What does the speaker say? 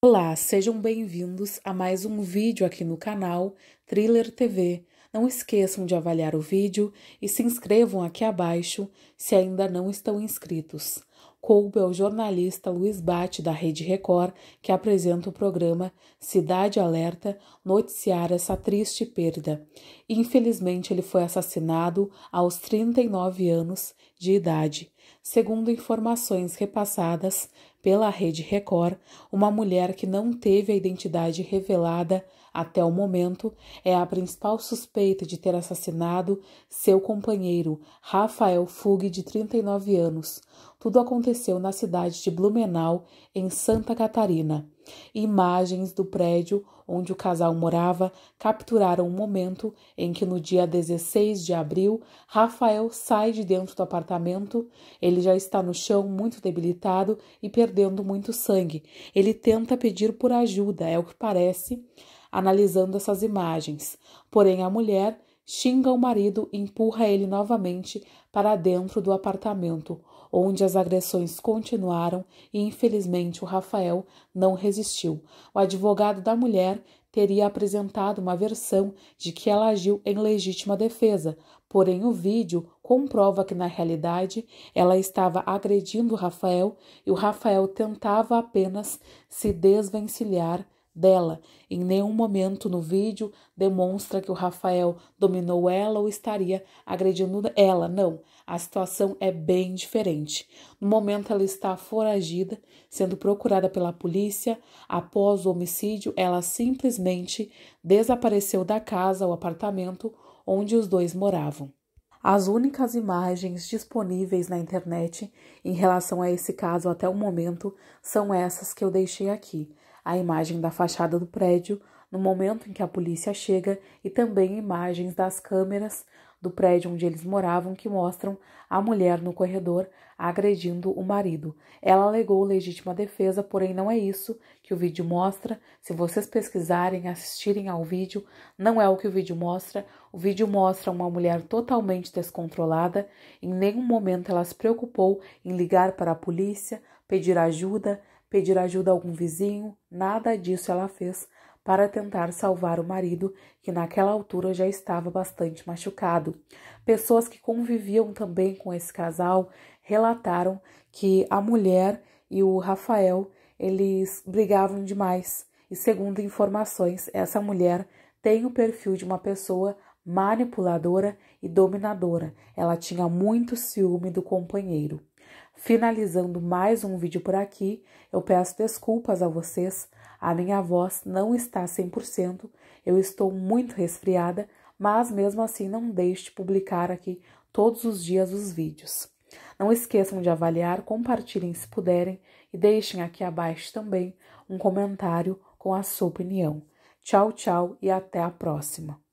Olá, sejam bem-vindos a mais um vídeo aqui no canal Thriller TV. Não esqueçam de avaliar o vídeo e se inscrevam aqui abaixo se ainda não estão inscritos. Coube é o jornalista Luiz Bate, da Rede Record, que apresenta o programa Cidade Alerta noticiar essa triste perda. Infelizmente, ele foi assassinado aos 39 anos de idade. Segundo informações repassadas pela Rede Record, uma mulher que não teve a identidade revelada até o momento é a principal suspeita de ter assassinado seu companheiro, Rafael Fugue de 39 anos. Tudo aconteceu na cidade de Blumenau, em Santa Catarina. Imagens do prédio onde o casal morava, capturaram o um momento em que, no dia 16 de abril, Rafael sai de dentro do apartamento. Ele já está no chão, muito debilitado e perdendo muito sangue. Ele tenta pedir por ajuda, é o que parece, analisando essas imagens. Porém, a mulher xinga o marido e empurra ele novamente para dentro do apartamento onde as agressões continuaram e infelizmente o Rafael não resistiu. O advogado da mulher teria apresentado uma versão de que ela agiu em legítima defesa, porém o vídeo comprova que na realidade ela estava agredindo o Rafael e o Rafael tentava apenas se desvencilhar dela. Em nenhum momento no vídeo demonstra que o Rafael dominou ela ou estaria agredindo ela. Não, a situação é bem diferente. No momento ela está foragida, sendo procurada pela polícia. Após o homicídio, ela simplesmente desapareceu da casa ou apartamento onde os dois moravam. As únicas imagens disponíveis na internet em relação a esse caso até o momento são essas que eu deixei aqui a imagem da fachada do prédio no momento em que a polícia chega e também imagens das câmeras do prédio onde eles moravam que mostram a mulher no corredor agredindo o marido. Ela alegou legítima defesa, porém não é isso que o vídeo mostra. Se vocês pesquisarem, assistirem ao vídeo, não é o que o vídeo mostra. O vídeo mostra uma mulher totalmente descontrolada, em nenhum momento ela se preocupou em ligar para a polícia, pedir ajuda, pedir ajuda a algum vizinho, nada disso ela fez para tentar salvar o marido, que naquela altura já estava bastante machucado. Pessoas que conviviam também com esse casal relataram que a mulher e o Rafael, eles brigavam demais. E segundo informações, essa mulher tem o perfil de uma pessoa manipuladora e dominadora. Ela tinha muito ciúme do companheiro. Finalizando mais um vídeo por aqui, eu peço desculpas a vocês, a minha voz não está 100%, eu estou muito resfriada, mas mesmo assim não deixe de publicar aqui todos os dias os vídeos. Não esqueçam de avaliar, compartilhem se puderem e deixem aqui abaixo também um comentário com a sua opinião. Tchau, tchau e até a próxima!